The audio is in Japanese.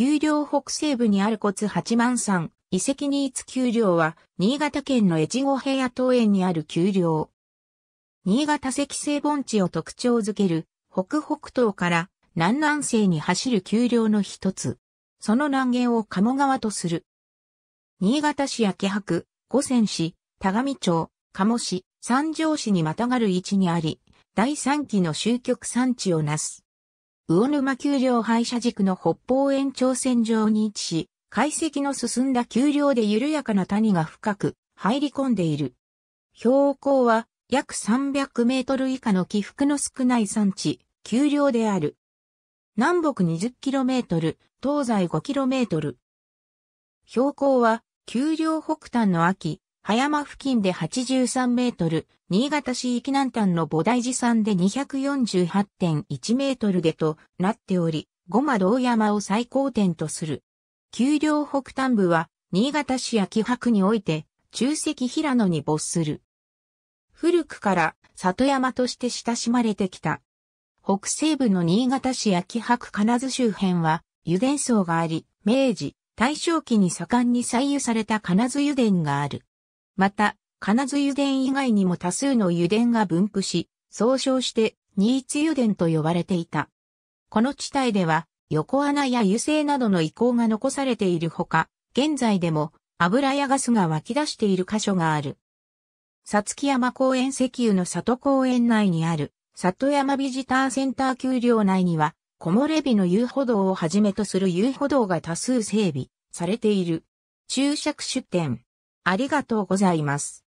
丘陵北西部にある骨八幡山、遺跡に位置丘陵は、新潟県の越後平野桃園にある丘陵。新潟石西盆地を特徴づける、北北東から南南西に走る丘陵の一つ。その南限を鴨川とする。新潟市や気白、五泉市、田上町、鴨市、三条市にまたがる位置にあり、第三期の終局産地をなす。魚沼丘陵廃車軸の北方延長線上に位置し、解析の進んだ丘陵で緩やかな谷が深く入り込んでいる。標高は約300メートル以下の起伏の少ない山地、丘陵である。南北2 0トル、東西5トル。標高は丘陵北端の秋、葉山付近で83メートル、新潟市域南端の菩提寺山で248.1メートルでとなっており、五間道山を最高点とする。丘陵北端部は、新潟市秋白において、中石平野に没する。古くから里山として親しまれてきた。北西部の新潟市秋白金津周辺は、油田層があり、明治、大正期に盛んに採油された金津油田がある。また、金津油田以外にも多数の油田が分布し、総称して新津油田と呼ばれていた。この地帯では、横穴や油性などの遺構が残されているほか、現在でも油やガスが湧き出している箇所がある。さつき山公園石油の里公園内にある、里山ビジターセンター丘陵内には、木漏れ日の遊歩道をはじめとする遊歩道が多数整備されている。注釈出店。ありがとうございます。